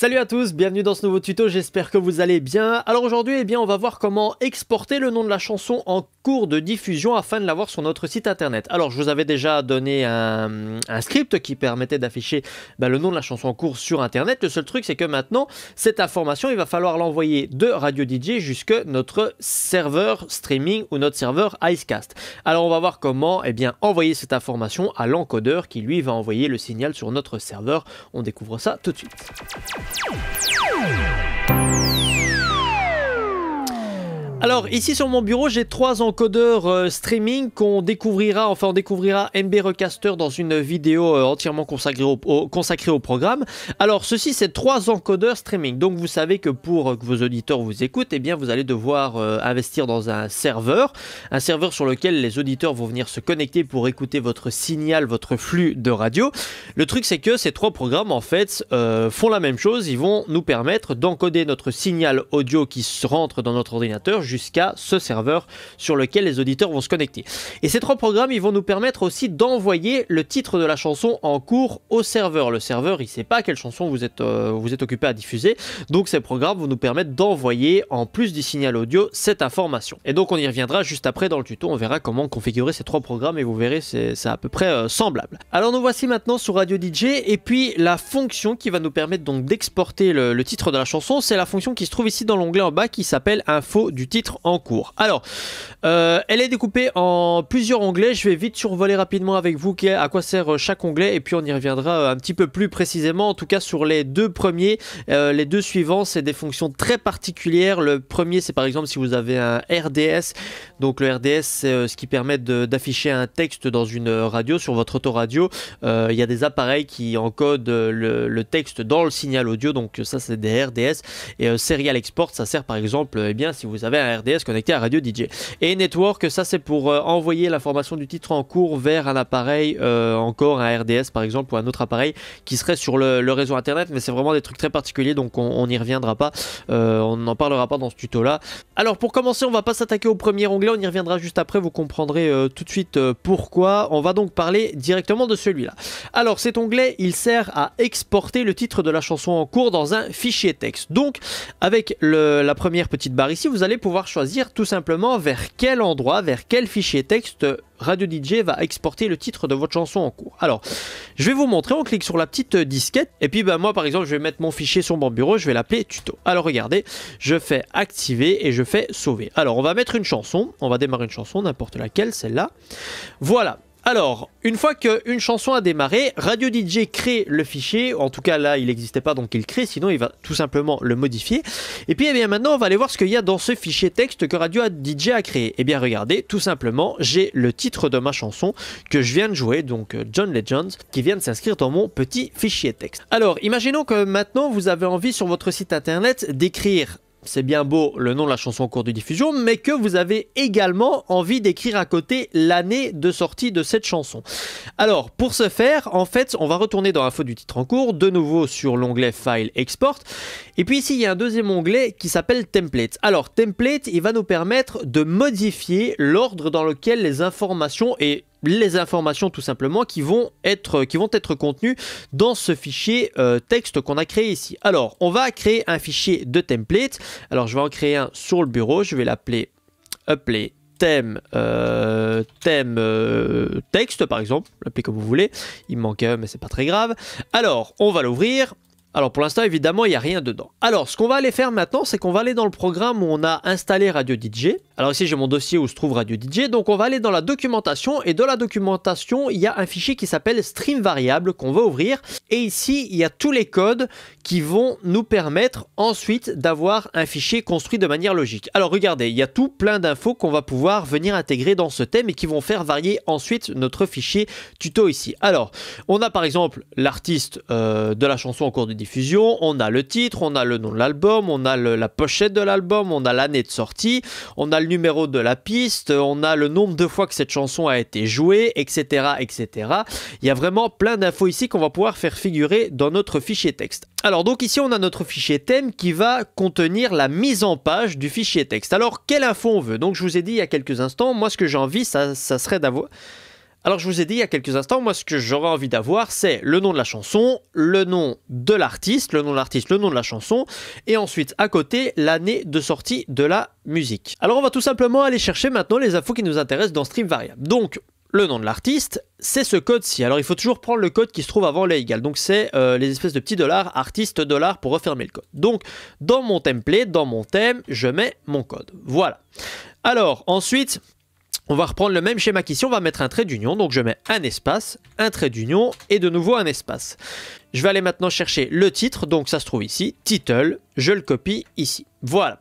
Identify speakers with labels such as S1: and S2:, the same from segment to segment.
S1: Salut à tous, bienvenue dans ce nouveau tuto, j'espère que vous allez bien. Alors aujourd'hui, eh bien, on va voir comment exporter le nom de la chanson en cours de diffusion afin de l'avoir sur notre site internet. Alors je vous avais déjà donné un, script qui permettait d'afficher bah, le nom de la chanson en cours sur internet. Le seul truc, c'est que maintenant, cette information, il va falloir l'envoyer de Radio DJ jusque notre serveur streaming ou notre serveur Icecast. Alors on va voir comment eh bien, envoyer cette information à l'encodeur qui lui va envoyer le signal sur notre serveur. On découvre ça tout de suite. you Alors ici sur mon bureau j'ai trois encodeurs euh, streaming qu'on découvrira, enfin on découvrira MB Recaster dans une vidéo euh, entièrement consacrée au, au, programme. Alors ceci c'est trois encodeurs streaming, donc vous savez que pour euh, que vos auditeurs vous écoutent, eh bien vous allez devoir investir dans un serveur, un serveur sur lequel les auditeurs vont venir se connecter pour écouter votre signal, votre flux de radio. Le truc c'est que ces trois programmes en fait font la même chose, ils vont nous permettre d'encoder notre signal audio qui se rentre dans notre ordinateur jusqu'à ce serveur sur lequel les auditeurs vont se connecter. Et ces trois programmes, ils vont nous permettre aussi d'envoyer le titre de la chanson en cours au serveur. Le serveur, il sait pas quelle chanson vous êtes, euh, vous êtes occupé à diffuser, donc ces programmes vont nous permettre d'envoyer en plus du signal audio cette information. Et donc on y reviendra juste après dans le tuto, on verra comment configurer ces trois programmes et vous verrez c'est à peu près euh, semblable. Alors nous voici maintenant sur Radio DJ et puis la fonction qui va nous permettre donc d'exporter le titre de la chanson, c'est la fonction qui se trouve ici dans l'onglet en bas qui s'appelle info du titre en cours. Alors, euh, elle est découpée en plusieurs onglets. Je vais vite survoler rapidement avec vous à quoi sert euh, chaque onglet et puis on y reviendra euh, un petit peu plus précisément. En tout cas, sur les deux premiers, les deux suivants, c'est des fonctions très particulières. Le premier, c'est par exemple si vous avez un RDS. Donc le RDS, c'est ce qui permet d'afficher un texte dans une radio sur votre autoradio. Il y a des appareils qui encodent le, texte dans le signal audio. Donc ça, c'est des RDS. Et Serial Export, ça sert par exemple, et eh bien, si vous avez un RDS, connecté à Radio DJ. Et Network, ça c'est pour euh, envoyer envoyer formation du titre en cours vers un appareil, euh, encore un RDS par exemple, ou un autre appareil qui serait sur le, réseau internet, mais c'est vraiment des trucs très particuliers, donc on n'y reviendra pas, euh, on n'en parlera pas dans ce tuto là. Alors pour commencer, on va pas s'attaquer au premier onglet, on y reviendra juste après, vous comprendrez tout de suite pourquoi. On va donc parler directement de celui-là. Alors cet onglet, il sert à exporter le titre de la chanson en cours dans un fichier texte. Donc avec la première petite barre ici, vous allez pouvoir choisir tout simplement vers quel endroit, vers quel fichier texte Radio DJ va exporter le titre de votre chanson en cours. Alors, je vais vous montrer, on clique sur la petite euh, disquette, et puis ben moi par exemple, je vais mettre mon fichier sur mon bureau, je vais l'appeler tuto. Alors regardez, je fais activer et je fais sauver. Alors on va mettre une chanson, on va démarrer une chanson, n'importe laquelle, celle-là. Voilà, alors, une fois qu'une chanson a démarré, Radio DJ crée le fichier. En tout cas, là, il n'existait pas, donc il crée. Sinon, il va tout simplement le modifier. Et puis, eh bien, maintenant, on va aller voir ce qu'il y a dans ce fichier texte que Radio DJ a créé. Eh bien, regardez, tout simplement, j'ai le titre de ma chanson que je viens de jouer, donc euh, John Legends, qui vient de s'inscrire dans mon petit fichier texte. Alors, imaginons que maintenant, vous avez envie sur votre site internet d'écrire c'est bien beau le nom de la chanson en cours de diffusion, mais que vous avez également envie d'écrire à côté l'année de sortie de cette chanson. Alors, pour ce faire, en fait, on va retourner dans l'info du titre en cours, de nouveau sur l'onglet File Export. Et puis ici, il y a un deuxième onglet qui s'appelle Template. Alors, Template, il va nous permettre de modifier l'ordre dans lequel les informations et les informations tout simplement qui vont être, euh, qui vont être contenues dans ce fichier euh, texte qu'on a créé ici. Alors, on va créer un fichier de template. Alors, je vais en créer un sur le bureau. Je vais l'appeler appelé thème, euh, texte par exemple, l'appeler comme vous voulez. Il manque un, mais c'est pas très grave. Alors, on va l'ouvrir. Alors pour l'instant, évidemment, il n'y a rien dedans. Alors, ce qu'on va aller faire maintenant, c'est qu'on va aller dans le programme où on a installé Radio DJ. Alors ici, j'ai mon dossier où se trouve Radio DJ. Donc on va aller dans la documentation. Et dans la documentation, il y a un fichier qui s'appelle stream variable qu'on va ouvrir. Et ici, il y a tous les codes qui vont nous permettre ensuite d'avoir un fichier construit de manière logique. Alors regardez, il y a tout plein d'infos qu'on va pouvoir venir intégrer dans ce thème et qui vont faire varier ensuite notre fichier tuto ici. Alors, on a par exemple l'artiste euh, de la chanson en cours de diffusion, on a le titre, on a le nom de l'album, on a la pochette de l'album, on a l'année de sortie, on a le numéro de la piste, on a le nombre de fois que cette chanson a été jouée, etc. etc. Il y a vraiment plein d'infos ici qu'on va pouvoir faire figurer dans notre fichier texte. Alors donc ici on a notre fichier thème qui va contenir la mise en page du fichier texte. Alors quelle info on veut Donc je vous ai dit il y a quelques instants, moi ce que j'ai envie ça, ça serait d'avoir... Alors je vous ai dit il y a quelques instants, moi ce que j'aurais envie d'avoir, c'est le nom de la chanson, le nom de l'artiste, le nom de l'artiste, le nom de la chanson, et ensuite à côté l'année de sortie de la musique. Alors on va tout simplement aller chercher maintenant les infos qui nous intéressent dans Stream Variable. Donc le nom de l'artiste, c'est ce code-ci. Alors il faut toujours prendre le code qui se trouve avant les Donc c'est euh, les espèces de petits dollars, artiste, dollar pour refermer le code. Donc dans mon template, dans mon thème, je mets mon code. Voilà. Alors ensuite, on va reprendre le même schéma qu'ici, on va mettre un trait d'union. Donc je mets un espace, un trait d'union et de nouveau un espace. Je vais aller maintenant chercher le titre, donc ça se trouve ici, title, je le copie ici. Voilà.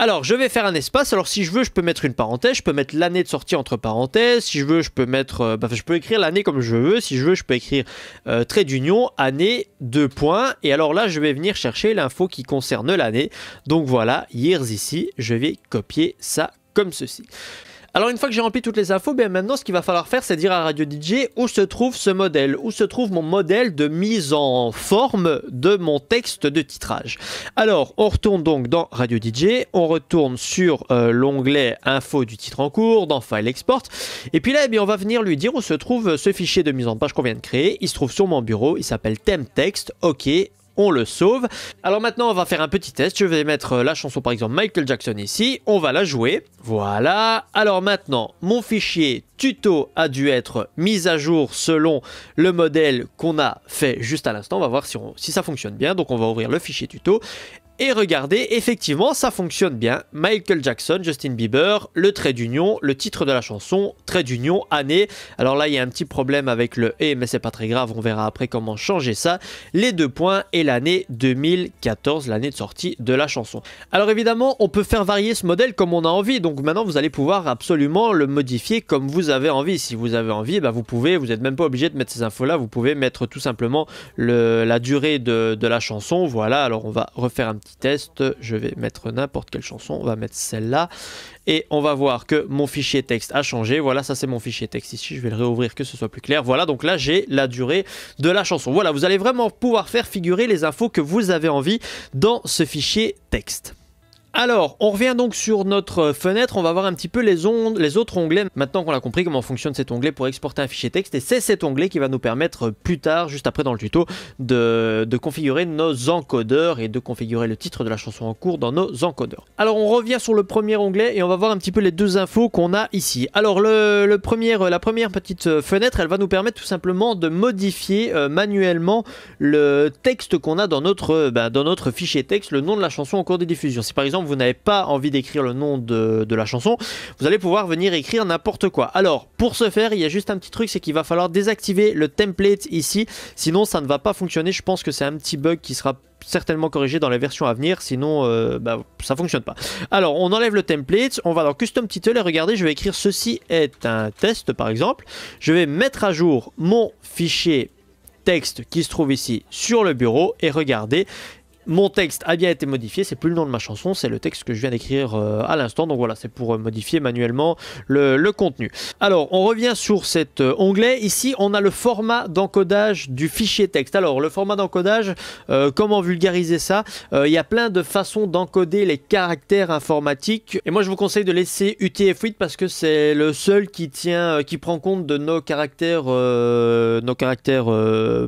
S1: Alors je vais faire un espace, alors si je veux je peux mettre une parenthèse, je peux mettre l'année de sortie entre parenthèses, si je veux je peux mettre, euh, bah, je peux écrire l'année comme je veux, si je veux je peux écrire euh, trait d'union, année, deux points, et alors là je vais venir chercher l'info qui concerne l'année. Donc voilà, years ici, je vais copier ça comme ceci. Alors une fois que j'ai rempli toutes les infos, ben, maintenant ce qu'il va falloir faire c'est dire à Radio DJ où se trouve ce modèle, où se trouve mon modèle de mise en forme de mon texte de titrage. Alors on retourne donc dans Radio DJ, on retourne sur euh, l'onglet info du titre en cours, dans File Export, et puis là eh bien, on va venir lui dire où se trouve ce fichier de mise en page qu'on vient de créer, il se trouve sur mon bureau, il s'appelle thème Text. ok, on le sauve. Alors maintenant, on va faire un petit test. Je vais mettre euh, la chanson, par exemple, Michael Jackson ici. On va la jouer. Voilà. Alors maintenant, mon fichier tuto a dû être mis à jour selon le modèle qu'on a fait juste à l'instant. On va voir si, si ça fonctionne bien. Donc on va ouvrir le fichier tuto et regardez, effectivement, ça fonctionne bien. Michael Jackson, Justin Bieber, le trait d'union, le titre de la chanson, trait d'union, année. Alors là, il y a un petit problème avec le et, mais c'est pas très grave, on verra après comment changer ça. Les deux points et l'année 2014, l'année de sortie de la chanson. Alors évidemment, on peut faire varier ce modèle comme on a envie. Donc maintenant, vous allez pouvoir absolument le modifier comme vous avez envie. Si vous avez envie, bah vous pouvez, vous n'êtes même pas obligé de mettre ces infos-là. Vous pouvez mettre tout simplement la durée de la chanson. Voilà, alors on va refaire un petit test. Je vais mettre n'importe quelle chanson. On va mettre celle-là. Et on va voir que mon fichier texte a changé. Voilà, ça c'est mon fichier texte ici. Je vais le réouvrir que ce soit plus clair. Voilà, donc là j'ai la durée de la chanson. Voilà, vous allez vraiment pouvoir faire figurer les infos que vous avez envie dans ce fichier texte. Alors, on revient donc sur notre fenêtre, on va voir un petit peu les, ondes, les autres onglets, maintenant qu'on a compris comment fonctionne cet onglet pour exporter un fichier texte, et c'est cet onglet qui va nous permettre euh, plus tard, juste après dans le tuto, de, configurer nos encodeurs et de configurer le titre de la chanson en cours dans nos encodeurs. Alors on revient sur le premier onglet et on va voir un petit peu les deux infos qu'on a ici. Alors le, premier, euh, la première petite euh, fenêtre, elle va nous permettre tout simplement de modifier manuellement le texte qu'on a dans notre, bah, dans notre fichier texte, le nom de la chanson en cours de diffusion. Si par exemple vous n'avez pas envie d'écrire le nom de, la chanson, vous allez pouvoir venir écrire n'importe quoi. Alors, pour ce faire, il y a juste un petit truc, c'est qu'il va falloir désactiver le template ici, sinon ça ne va pas fonctionner. Je pense que c'est un petit bug qui sera certainement corrigé dans les versions à venir, sinon euh, bah, ça fonctionne pas. Alors on enlève le template, on va dans custom title et regardez je vais écrire ceci est un test par exemple. Je vais mettre à jour mon fichier texte qui se trouve ici sur le bureau et regardez mon texte a bien été modifié, c'est plus le nom de ma chanson, c'est le texte que je viens d'écrire euh, à l'instant. Donc voilà, c'est pour euh, modifier manuellement le, contenu. Alors, on revient sur cet euh, onglet. Ici, on a le format d'encodage du fichier texte. Alors, le format d'encodage, comment vulgariser ça Il y a plein de façons d'encoder les caractères informatiques. Et moi, je vous conseille de laisser UTF-8 parce que c'est le seul qui tient, qui prend compte de nos caractères, nos caractères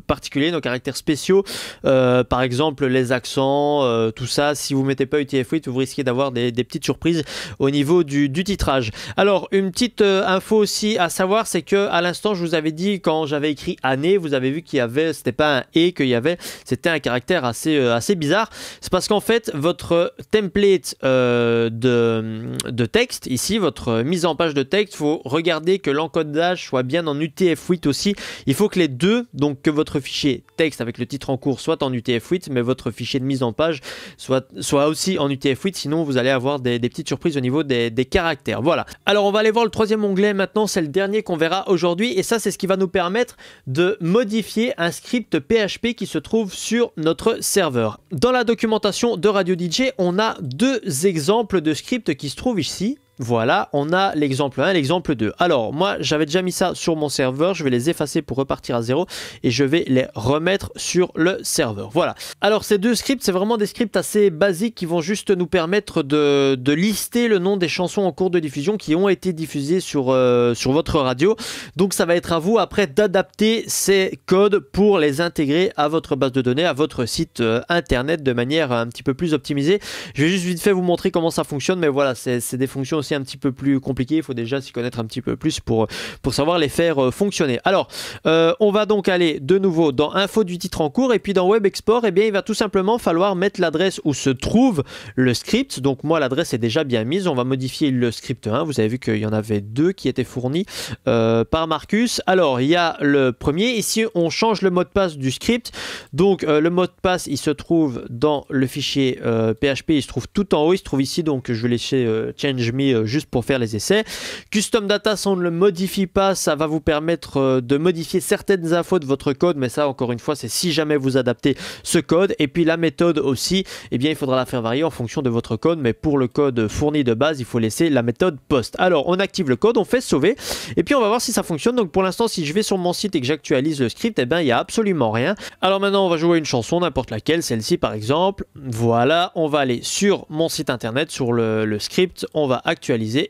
S1: particuliers, nos caractères spéciaux. par exemple, les accents euh, tout ça. Si vous mettez pas UTF-8, vous risquez d'avoir des, petites surprises au niveau du, titrage. Alors, une petite euh, info aussi à savoir, c'est que à l'instant, je vous avais dit quand j'avais écrit année, vous avez vu qu'il y avait, c'était pas un et qu'il y avait, c'était un caractère assez, euh, assez bizarre. C'est parce qu'en fait, votre template de, de texte, ici, votre mise en page de texte, faut regarder que l'encodage soit bien en UTF-8 aussi. Il faut que les deux, donc que votre fichier texte avec le titre en cours soit en UTF-8, mais votre fichier mise en page soit, soit aussi en UTF-8, sinon vous allez avoir des, petites surprises au niveau des, des, caractères. Voilà. Alors on va aller voir le troisième onglet maintenant, c'est le dernier qu'on verra aujourd'hui, et ça c'est ce qui va nous permettre de modifier un script PHP qui se trouve sur notre serveur. Dans la documentation de Radio DJ, on a deux exemples de scripts qui se trouvent ici. Voilà, on a l'exemple 1 l'exemple 2. Alors, moi, j'avais déjà mis ça sur mon serveur. Je vais les effacer pour repartir à zéro et je vais les remettre sur le serveur. Voilà. Alors, ces deux scripts, c'est vraiment des scripts assez basiques qui vont juste nous permettre de, lister le nom des chansons en cours de diffusion qui ont été diffusées sur, euh, sur votre radio. Donc, ça va être à vous après d'adapter ces codes pour les intégrer à votre base de données, à votre site euh, internet de manière un petit peu plus optimisée. Je vais juste vite fait vous montrer comment ça fonctionne, mais voilà, c'est des fonctions aussi un petit peu plus compliqué. Il faut déjà s'y connaître un petit peu plus pour, pour savoir les faire euh, fonctionner. Alors, euh, on va donc aller de nouveau dans Info du titre en cours et puis dans Web Export, et eh bien, il va tout simplement falloir mettre l'adresse où se trouve le script. Donc moi, l'adresse est déjà bien mise. On va modifier le script 1. Vous avez vu qu'il y en avait deux qui étaient fournis euh, par Marcus. Alors, il y a le premier. Ici, on change le mot de passe du script. Donc, le mot de passe, il se trouve dans le fichier PHP. Il se trouve tout en haut. Il se trouve ici. Donc, je vais laisser change me euh, juste pour faire les essais. Custom Data, si on ne le modifie pas, ça va vous permettre euh, de modifier certaines infos de votre code, mais ça, encore une fois, c'est si jamais vous adaptez ce code. Et puis la méthode aussi, eh bien, il faudra la faire varier en fonction de votre code, mais pour le code fourni de base, il faut laisser la méthode post. Alors, on active le code, on fait sauver, et puis on va voir si ça fonctionne. Donc, pour l'instant, si je vais sur mon site et que j'actualise le script, eh bien, il n'y a absolument rien. Alors maintenant, on va jouer une chanson, n'importe laquelle, celle-ci par exemple. Voilà, on va aller sur mon site internet, sur le, le script, on va actualiser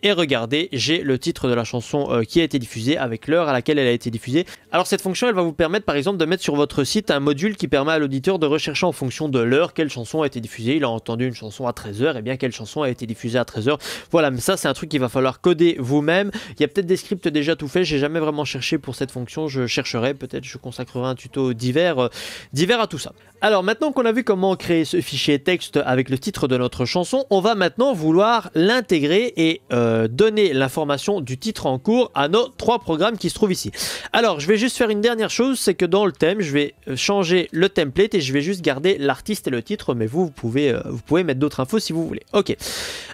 S1: et regardez, j'ai le titre de la chanson euh, qui a été diffusée avec l'heure à laquelle elle a été diffusée. Alors cette fonction, elle va vous permettre par exemple de mettre sur votre site un module qui permet à l'auditeur de rechercher en fonction de l'heure quelle chanson a été diffusée. Il a entendu une chanson à 13h, et bien quelle chanson a été diffusée à 13h. Voilà, mais ça c'est un truc qu'il va falloir coder vous-même. Il y a peut-être des scripts déjà tout fait, j'ai jamais vraiment cherché pour cette fonction, je chercherai peut-être, je consacrerai un tuto divers, euh, divers à tout ça. Alors maintenant qu'on a vu comment créer ce fichier texte avec le titre de notre chanson, on va maintenant vouloir l'intégrer euh, donner l'information du titre en cours à nos trois programmes qui se trouvent ici. Alors, je vais juste faire une dernière chose, c'est que dans le thème, je vais euh, changer le template et je vais juste garder l'artiste et le titre, mais vous, pouvez, euh, vous pouvez mettre d'autres infos si vous voulez. Ok.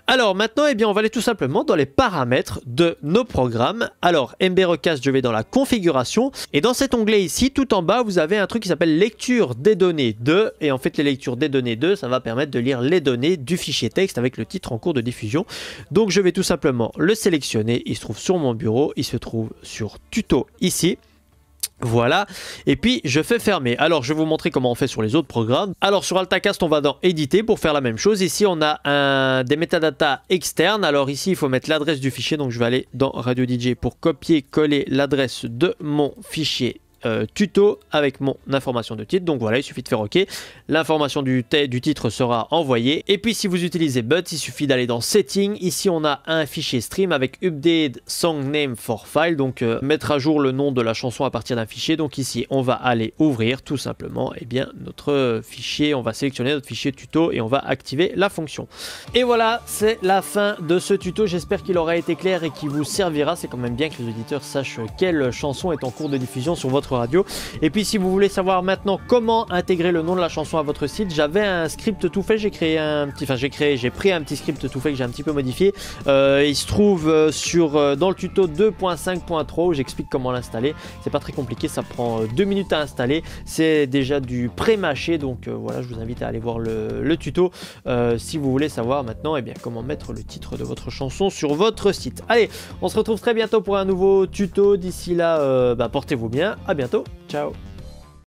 S1: Alors maintenant, et eh bien, on va aller tout simplement dans les paramètres de nos programmes. Alors, mb recast je vais dans la configuration et dans cet onglet ici, tout en bas, vous avez un truc qui s'appelle lecture des données 2 et en fait, les lectures des données 2, ça va permettre de lire les données du fichier texte avec le titre en cours de diffusion. Donc, je je vais tout simplement le sélectionner. Il se trouve sur mon bureau, il se trouve sur tuto ici. Voilà, et puis je fais fermer. Alors je vais vous montrer comment on fait sur les autres programmes. Alors sur AltaCast, on va dans éditer pour faire la même chose. Ici, on a un, des metadata externes. Alors ici, il faut mettre l'adresse du fichier. Donc je vais aller dans Radio DJ pour copier-coller l'adresse de mon fichier euh, tuto avec mon information de titre. Donc voilà, il suffit de faire OK. L'information du, du titre sera envoyée. Et puis si vous utilisez But, il suffit d'aller dans Settings. Ici, on a un fichier stream avec Update Song Name for File. Donc euh, mettre à jour le nom de la chanson à partir d'un fichier. Donc ici, on va aller ouvrir tout simplement et eh bien, notre fichier. On va sélectionner notre fichier tuto et on va activer la fonction. Et voilà, c'est la fin de ce tuto. J'espère qu'il aura été clair et qu'il vous servira. C'est quand même bien que les auditeurs sachent quelle chanson est en cours de diffusion sur votre Radio. Et puis si vous voulez savoir maintenant comment intégrer le nom de la chanson à votre site, j'avais un script tout fait, j'ai créé un petit, enfin j'ai créé, j'ai pris un petit script tout fait que j'ai un petit peu modifié. Euh, il se trouve euh, sur euh, dans le tuto 2.5.3, où j'explique comment l'installer. C'est pas très compliqué, ça prend deux minutes à installer. C'est déjà du pré-mâché, donc voilà, je vous invite à aller voir le, tuto si vous voulez savoir maintenant et eh bien, comment mettre le titre de votre chanson sur votre site. Allez, on se retrouve très bientôt pour un nouveau tuto. D'ici là, bah, portez-vous bien. À bientôt. Ciao.